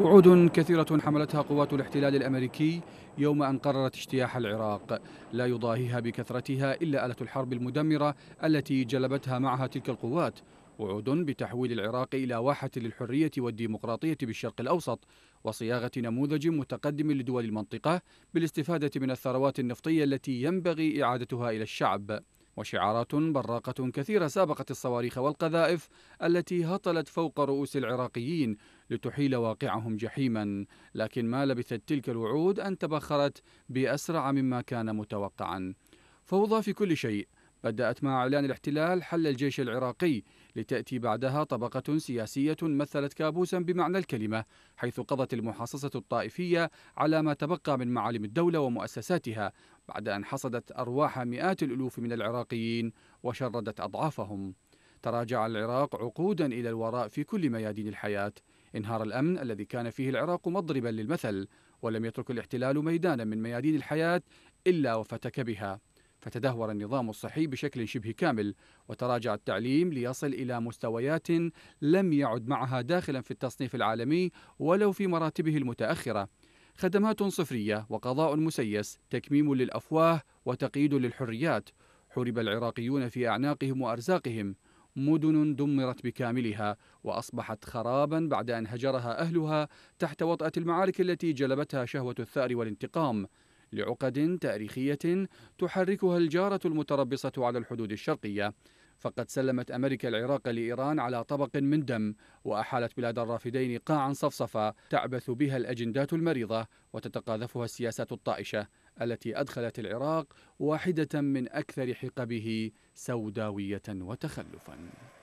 وعود كثيرة حملتها قوات الاحتلال الأمريكي يوم أن قررت اجتياح العراق لا يضاهيها بكثرتها إلا آلة الحرب المدمرة التي جلبتها معها تلك القوات وعود بتحويل العراق إلى واحة للحرية والديمقراطية بالشرق الأوسط وصياغة نموذج متقدم لدول المنطقة بالاستفادة من الثروات النفطية التي ينبغي إعادتها إلى الشعب وشعارات براقة كثيرة سابقت الصواريخ والقذائف التي هطلت فوق رؤوس العراقيين لتحيل واقعهم جحيما لكن ما لبثت تلك الوعود أن تبخرت بأسرع مما كان متوقعا فوضى في كل شيء بدأت مع إعلان الاحتلال حل الجيش العراقي لتأتي بعدها طبقة سياسية مثلت كابوسا بمعنى الكلمة حيث قضت المحاصصة الطائفية على ما تبقى من معالم الدولة ومؤسساتها بعد أن حصدت أرواح مئات الألوف من العراقيين وشردت أضعافهم تراجع العراق عقودا إلى الوراء في كل ميادين الحياة انهار الأمن الذي كان فيه العراق مضربا للمثل ولم يترك الاحتلال ميدانا من ميادين الحياة إلا وفتك بها فتدهور النظام الصحي بشكل شبه كامل وتراجع التعليم ليصل إلى مستويات لم يعد معها داخلا في التصنيف العالمي ولو في مراتبه المتأخرة خدمات صفرية وقضاء مسيس تكميم للأفواه وتقييد للحريات حرب العراقيون في أعناقهم وأرزاقهم مدن دمرت بكاملها واصبحت خرابا بعد ان هجرها اهلها تحت وطاه المعارك التي جلبتها شهوه الثار والانتقام لعقد تاريخية تحركها الجارة المتربصة على الحدود الشرقية فقد سلمت أمريكا العراق لإيران على طبق من دم وأحالت بلاد الرافدين قاعا صفصفة تعبث بها الأجندات المريضة وتتقاذفها السياسات الطائشة التي أدخلت العراق واحدة من أكثر حقبه سوداوية وتخلفاً